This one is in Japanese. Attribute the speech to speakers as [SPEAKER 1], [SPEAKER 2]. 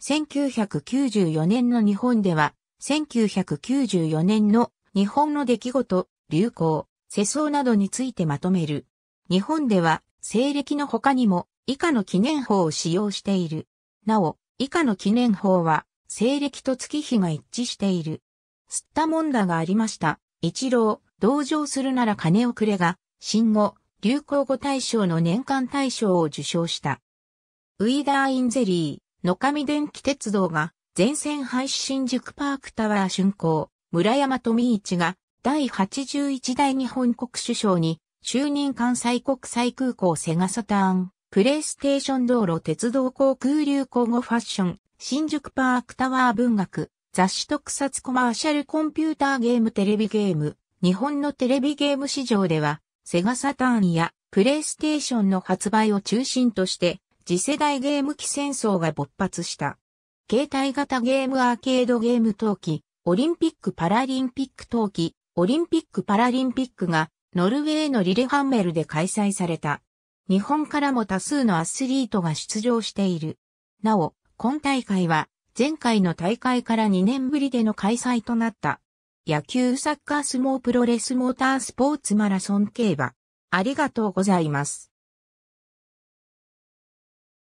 [SPEAKER 1] 1994年の日本では、1994年の日本の出来事、流行、世相などについてまとめる。日本では、西暦の他にも、以下の記念法を使用している。なお、以下の記念法は、西暦と月日が一致している。吸ったもんだがありました。一郎、同情するなら金をくれが、新語、流行語大賞の年間大賞を受賞した。ウィダーインゼリー。野上電気鉄道が、全線廃止新宿パークタワー竣工、村山富一が、第81代日本国首相に、就任関西国際空港セガサターン、プレイステーション道路鉄道航空流行語ファッション、新宿パークタワー文学、雑誌特撮コマーシャルコンピューターゲームテレビゲーム、日本のテレビゲーム市場では、セガサターンやプレイステーションの発売を中心として、次世代ゲーム機戦争が勃発した。携帯型ゲームアーケードゲーム陶器、オリンピック・パラリンピック陶器、オリンピック・パラリンピックがノルウェーのリレハンメルで開催された。日本からも多数のアスリートが出場している。なお、今大会は前回の大会から2年ぶりでの開催となった。野球サッカー相撲プロレスモータースポーツマラソン競馬。ありがとうござ
[SPEAKER 2] います。